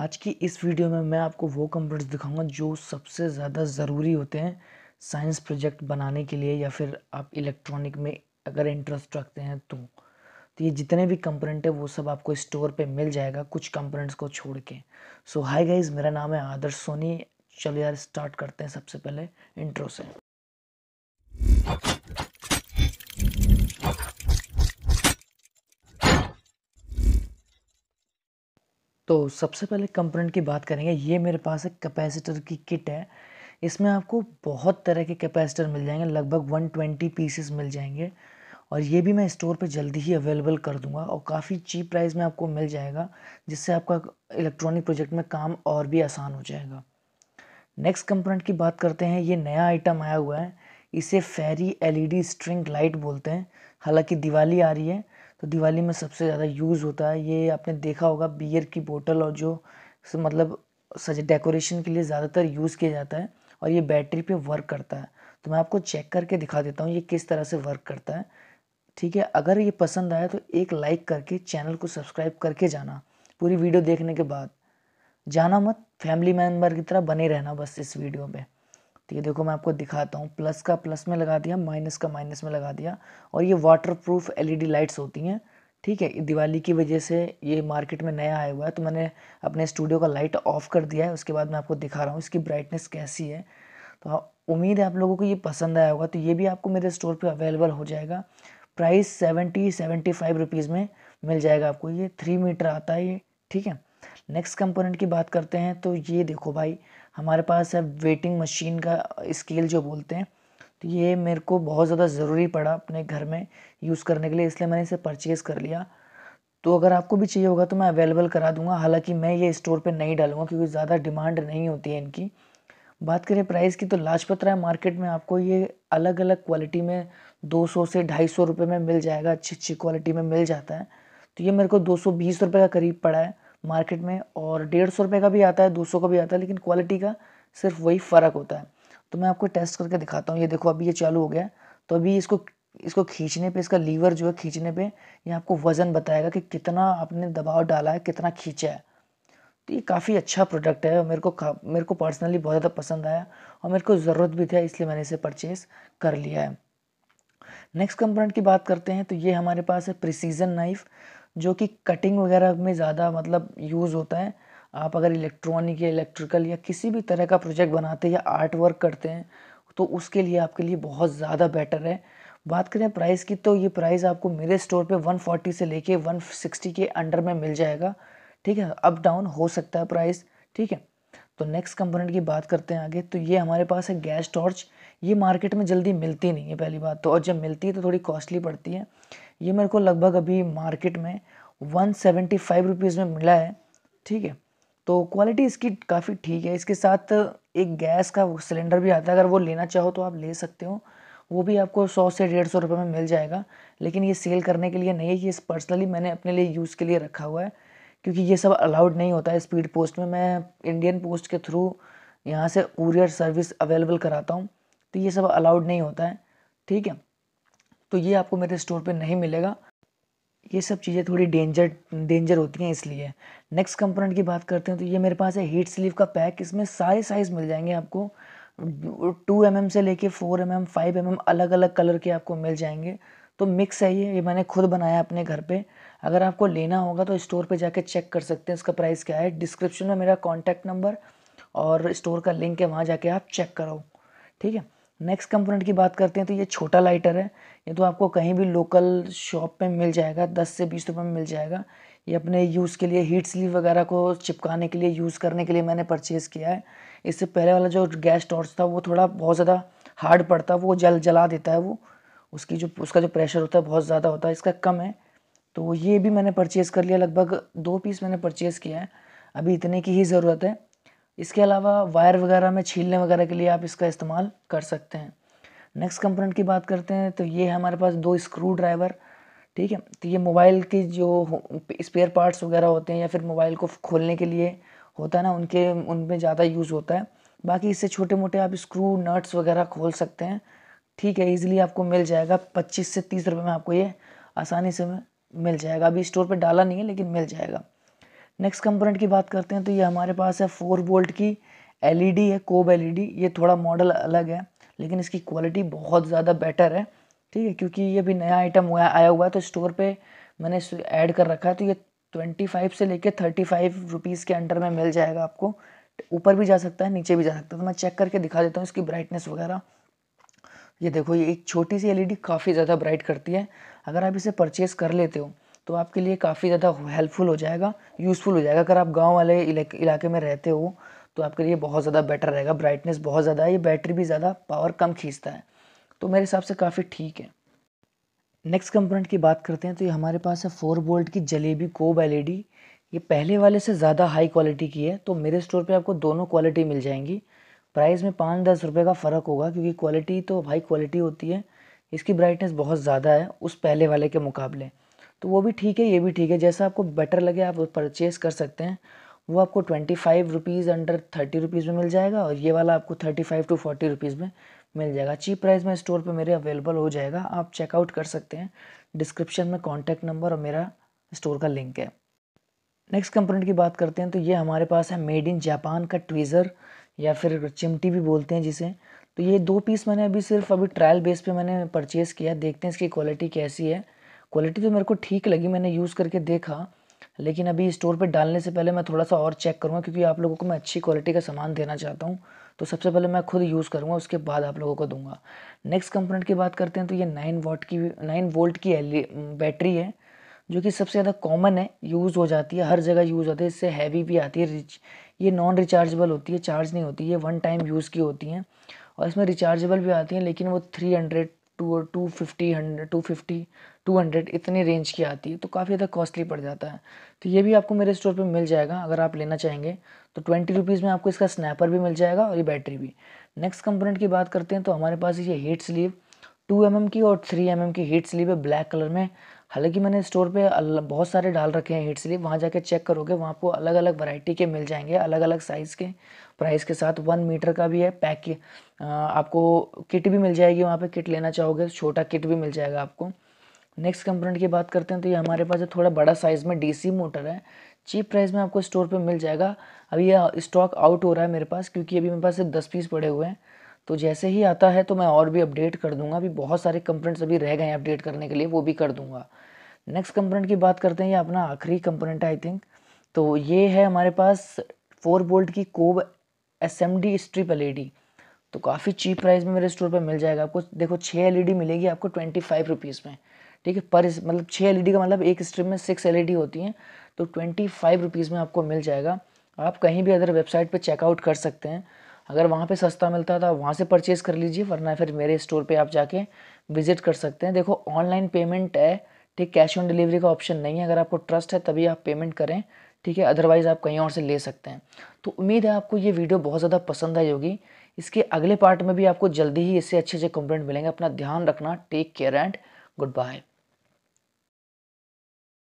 आज की इस वीडियो में मैं आपको वो कंप्यूटर्स दिखाऊंगा जो सबसे ज़्यादा ज़रूरी होते हैं साइंस प्रोजेक्ट बनाने के लिए या फिर आप इलेक्ट्रॉनिक में अगर इंटरेस्ट रखते हैं तो तो ये जितने भी कंपोनेंट है वो सब आपको स्टोर पे मिल जाएगा कुछ कंपोनेंट्स को छोड़ के सो हाय गाइज मेरा नाम है आदर्श सोनी चलो यार स्टार्ट करते हैं सबसे पहले इंट्रो से तो सबसे पहले कंपोनेंट की बात करेंगे ये मेरे पास एक कैपेसिटर की किट है इसमें आपको बहुत तरह के कैपेसिटर मिल जाएंगे लगभग 120 पीसेस मिल जाएंगे और ये भी मैं स्टोर पे जल्दी ही अवेलेबल कर दूंगा और काफ़ी चीप प्राइस में आपको मिल जाएगा जिससे आपका इलेक्ट्रॉनिक प्रोजेक्ट में काम और भी आसान हो जाएगा नेक्स्ट कंपोनेंट की बात करते हैं ये नया आइटम आया हुआ है इसे फेरी एलईडी स्ट्रिंग लाइट बोलते हैं हालांकि दिवाली आ रही है तो दिवाली में सबसे ज़्यादा यूज़ होता है ये आपने देखा होगा बियर की बोतल और जो मतलब सज डेकोरेशन के लिए ज़्यादातर यूज़ किया जाता है और ये बैटरी पे वर्क करता है तो मैं आपको चेक करके दिखा देता हूँ ये किस तरह से वर्क करता है ठीक है अगर ये पसंद आया तो एक लाइक करके चैनल को सब्सक्राइब करके जाना पूरी वीडियो देखने के बाद जाना मत फैमिली मेम्बर की तरह बने रहना बस इस वीडियो में तो ये देखो मैं आपको दिखाता हूँ प्लस का प्लस में लगा दिया माइनस का माइनस में लगा दिया और ये वाटर प्रूफ एल लाइट्स होती हैं ठीक है दिवाली की वजह से ये मार्केट में नया आया हुआ है तो मैंने अपने स्टूडियो का लाइट ऑफ कर दिया है उसके बाद मैं आपको दिखा रहा हूँ इसकी ब्राइटनेस कैसी है तो हाँ, उम्मीद है आप लोगों को ये पसंद आया होगा तो ये भी आपको मेरे स्टोर पे अवेलेबल हो जाएगा price seventy seventy five rupees में मिल जाएगा आपको ये थ्री मीटर आता है ये ठीक है नेक्स्ट कंपोनेंट की बात करते हैं तो ये देखो भाई हमारे पास है वेटिंग मशीन का स्केल जो बोलते हैं तो ये मेरे को बहुत ज़्यादा ज़रूरी पड़ा अपने घर में यूज़ करने के लिए इसलिए मैंने इसे परचेज़ कर लिया तो अगर आपको भी चाहिए होगा तो मैं अवेलेबल करा दूंगा हालांकि मैं ये स्टोर पे नहीं डालूंगा क्योंकि ज़्यादा डिमांड नहीं होती है इनकी बात करें प्राइस की तो लाजपत राय मार्केट में आपको ये अलग अलग क्वालिटी में 200 से ढाई सौ रुपये में मिल जाएगा अच्छी अच्छी क्वालिटी में मिल जाता है तो ये मेरे को दो सौ बीस रुपये का करीब पड़ा है मार्केट में और डेढ़ सौ रुपये का भी आता है दो सौ का भी आता है लेकिन क्वालिटी का सिर्फ वही फ़र्क होता है तो मैं आपको टेस्ट करके दिखाता हूँ ये देखो अभी ये चालू हो गया तो अभी इसको इसको खींचने पे इसका लीवर जो है खींचने पे ये आपको वज़न बताएगा कि कितना आपने दबाव डाला है कितना खींचा है तो ये काफ़ी अच्छा प्रोडक्ट है और मेरे को मेरे को पर्सनली बहुत ज़्यादा पसंद आया और मेरे को ज़रूरत भी थी इसलिए मैंने इसे परचेज़ कर लिया है नेक्स्ट कंपोनेंट की बात करते हैं तो ये हमारे पास है प्रिसीजन नाइफ़ जो कि कटिंग वगैरह में ज़्यादा मतलब यूज़ होता है आप अगर इलेक्ट्रॉनिक या इलेक्ट्रिकल या किसी भी तरह का प्रोजेक्ट बनाते हैं या आर्ट वर्क करते हैं तो उसके लिए आपके लिए बहुत ज़्यादा बेटर है बात करें प्राइस की तो ये प्राइस आपको मेरे स्टोर पे 140 से लेके 160 के अंडर में मिल जाएगा ठीक है अप डाउन हो सकता है प्राइस ठीक है तो नेक्स्ट कंपोनेंट की बात करते हैं आगे तो ये हमारे पास है गैस टॉर्च ये मार्केट में जल्दी मिलती नहीं है पहली बात तो और जब मिलती है तो थोड़ी कॉस्टली पड़ती है ये मेरे को लगभग अभी मार्केट में वन सेवेंटी फाइव रुपीज़ में मिला है ठीक है तो क्वालिटी इसकी काफ़ी ठीक है इसके साथ एक गैस का सिलेंडर भी आता है अगर वो लेना चाहो तो आप ले सकते हो वो भी आपको सौ से डेढ़ सौ रुपये में मिल जाएगा लेकिन ये सेल करने के लिए नहीं है ये पर्सनली मैंने अपने लिए यूज़ के लिए रखा हुआ है क्योंकि ये सब अलाउड नहीं होता है स्पीड पोस्ट में मैं इंडियन पोस्ट के थ्रू यहाँ से कुरियर सर्विस अवेलेबल कराता हूँ तो ये सब अलाउड नहीं होता है ठीक है तो ये आपको मेरे स्टोर पे नहीं मिलेगा ये सब चीज़ें थोड़ी डेंजर डेंजर होती हैं इसलिए नेक्स्ट कंपोनेंट की बात करते हैं तो ये मेरे पास है हीट स्लीव का पैक इसमें सारे साइज़ मिल जाएंगे आपको टू एम mm से लेके four M M five M M अलग अलग कलर के आपको मिल जाएंगे तो मिक्स है ये ये मैंने खुद बनाया अपने घर पे अगर आपको लेना होगा तो स्टोर पे जाके चेक कर सकते हैं इसका प्राइस क्या है डिस्क्रिप्शन में मेरा कॉन्टैक्ट नंबर और स्टोर का लिंक है वहाँ जाके आप चेक करो ठीक है नेक्स्ट कंपोनेंट की बात करते हैं तो ये छोटा लाइटर है ये तो आपको कहीं भी लोकल शॉप पे मिल जाएगा दस से बीस रुपये में मिल जाएगा ये अपने यूज़ के लिए हीट स्लीव वगैरह को चिपकाने के लिए यूज़ करने के लिए मैंने परचेज़ किया है इससे पहले वाला जो गैस टॉर्च था वो थोड़ा बहुत ज़्यादा हार्ड पड़ता है वो जल जला देता है वो उसकी जो उसका जो प्रेशर होता है बहुत ज़्यादा होता है इसका कम है तो ये भी मैंने परचेज़ कर लिया लगभग दो पीस मैंने परचेज़ किया है अभी इतने की ही ज़रूरत है इसके अलावा वायर वगैरह में छीलने वगैरह के लिए आप इसका इस्तेमाल कर सकते हैं नेक्स्ट कंपोनेंट की बात करते हैं तो ये हमारे पास दो स्क्रू ड्राइवर ठीक है तो ये मोबाइल के जो स्पेयर पार्ट्स वगैरह होते हैं या फिर मोबाइल को खोलने के लिए होता है ना उनके उनमें ज़्यादा यूज़ होता है बाकी इससे छोटे मोटे आप स्क्रू नट्स वगैरह खोल सकते हैं ठीक है ईज़िली आपको मिल जाएगा पच्चीस से तीस रुपये में आपको ये आसानी से मिल जाएगा अभी स्टोर पर डाला नहीं है लेकिन मिल जाएगा नेक्स्ट कंपोनेंट की बात करते हैं तो ये हमारे पास है फोर वोल्ट की एलईडी है कोब एलईडी ये थोड़ा मॉडल अलग है लेकिन इसकी क्वालिटी बहुत ज़्यादा बेटर है ठीक है क्योंकि ये भी नया आइटम हुआ आया हुआ है तो स्टोर पे मैंने ऐड कर रखा है तो ये ट्वेंटी फाइव से लेके थर्टी फाइव रुपीज़ के अंडर में मिल जाएगा आपको ऊपर भी जा सकता है नीचे भी जा सकता है तो मैं चेक करके दिखा देता हूँ इसकी ब्राइटनेस वगैरह ये देखो ये एक छोटी सी एल e काफ़ी ज़्यादा ब्राइट करती है अगर आप इसे परचेज़ कर लेते हो तो आपके लिए काफ़ी ज़्यादा हेल्पफुल हो जाएगा यूज़फुल हो जाएगा अगर आप गाँव वाले इलाके में रहते हो तो आपके लिए बहुत ज़्यादा बेटर रहेगा ब्राइटनेस बहुत ज़्यादा है ये बैटरी भी ज़्यादा पावर कम खींचता है तो मेरे हिसाब से काफ़ी ठीक है नेक्स्ट कंपोनेंट की बात करते हैं तो ये हमारे पास है फोर बोल्ट की जलेबी कोब एल e ये पहले वाले से ज़्यादा हाई क्वालिटी की है तो मेरे स्टोर पर आपको दोनों क्वालिटी मिल जाएंगी प्राइस में पाँच दस रुपये का फ़र्क होगा क्योंकि क्वालिटी तो हाई क्वालिटी होती है इसकी ब्राइटनेस बहुत ज़्यादा है उस पहले वाले के मुकाबले तो वो भी ठीक है ये भी ठीक है जैसा आपको बेटर लगे आप परचेज़ कर सकते हैं वो आपको twenty five rupees under thirty rupees में मिल जाएगा और ये वाला आपको thirty five to forty rupees में मिल जाएगा चीप प्राइस में स्टोर पे मेरे अवेलेबल हो जाएगा आप चेकआउट कर सकते हैं डिस्क्रिप्शन में कॉन्टैक्ट नंबर और मेरा स्टोर का लिंक है नेक्स्ट कंपोनेंट की बात करते हैं तो ये हमारे पास है मेड इन जापान का ट्वीज़र या फिर चिमटी भी बोलते हैं जिसे तो ये दो पीस मैंने अभी सिर्फ अभी ट्रायल बेस पे मैंने परचेज़ किया देखते हैं इसकी क्वालिटी कैसी है क्वालिटी तो मेरे को ठीक लगी मैंने यूज़ करके देखा लेकिन अभी स्टोर पे डालने से पहले मैं थोड़ा सा और चेक करूँगा क्योंकि आप लोगों को मैं अच्छी क्वालिटी का सामान देना चाहता हूँ तो सबसे पहले मैं खुद यूज़ करूँगा उसके बाद आप लोगों को दूंगा नेक्स्ट कंपोनेंट की बात करते हैं तो ये नाइन वोट की नाइन वोल्ट की बैटरी e, है जो कि सबसे ज़्यादा कॉमन है यूज़ हो जाती है हर जगह यूज़ होती है इससे हैवी भी आती है रिच ये नॉन रिचार्जेबल होती है चार्ज नहीं होती ये वन टाइम यूज़ की होती हैं और इसमें रिचार्जेबल भी आती हैं लेकिन वो three hundred to two fifty hundred to fifty two hundred इतने रेंज की आती है तो काफ़ी ज़्यादा कॉस्टली पड़ जाता है तो ये भी आपको मेरे स्टोर पे मिल जाएगा अगर आप लेना चाहेंगे तो ट्वेंटी रुपीज़ में आपको इसका स्नैपर भी मिल जाएगा और ये बैटरी भी नेक्स्ट कंपोनेंट की बात करते हैं तो हमारे पास ये हीट स्लीव टू एम की और थ्री एम mm की हीट स्लीव है ब्लैक कलर में हालांकि मैंने स्टोर पे बहुत सारे डाल रखे हैं हीट स्लीव वहाँ जाके चेक करोगे वहाँ आपको अलग अलग वैरायटी के मिल जाएंगे अलग अलग साइज़ के प्राइस के साथ वन मीटर का भी है पैक आपको किट भी मिल जाएगी वहाँ पे किट लेना चाहोगे छोटा किट भी मिल जाएगा आपको नेक्स्ट कंपोनेंट की बात करते हैं तो ये हमारे पास थोड़ा बड़ा साइज़ में डी मोटर है चीप प्राइस में आपको स्टोर पर मिल जाएगा अभी यह स्टॉक आउट हो रहा है मेरे पास क्योंकि अभी मेरे पास सिर्फ दस पीस पड़े हुए हैं तो जैसे ही आता है तो मैं और भी अपडेट कर दूंगा अभी बहुत सारे कंपोनेंट्स अभी रह गए हैं अपडेट करने के लिए वो भी कर दूंगा नेक्स्ट कंपोनेंट की बात करते हैं ये अपना आखिरी कंपोनेंट आई थिंक तो ये है हमारे पास फोर बोल्ट की COB S M D strip L तो काफ़ी चीप प्राइस में मेरे स्टोर पर मिल जाएगा आपको देखो छः एल e मिलेगी आपको ट्वेंटी फाइव रुपीज़ में ठीक है पर मतलब छः एल e का मतलब एक स्ट्रिप में सिक्स एल e होती हैं तो ट्वेंटी फाइव रुपीज़ में आपको मिल जाएगा आप कहीं भी अदर वेबसाइट पर चेकआउट कर सकते हैं अगर वहाँ पे सस्ता मिलता था तो वहाँ से परचेज़ कर लीजिए वरना फिर मेरे स्टोर पे आप जाके विज़िट कर सकते हैं देखो ऑनलाइन पेमेंट है ठीक कैश ऑन डिलीवरी का ऑप्शन नहीं है अगर आपको ट्रस्ट है तभी आप पेमेंट करें ठीक है अदरवाइज़ आप कहीं और से ले सकते हैं तो उम्मीद है आपको ये वीडियो बहुत ज़्यादा पसंद आई होगी इसके अगले पार्ट में भी आपको जल्दी ही इससे अच्छे अच्छे कंप्लेंट मिलेंगे अपना ध्यान रखना take care and good bye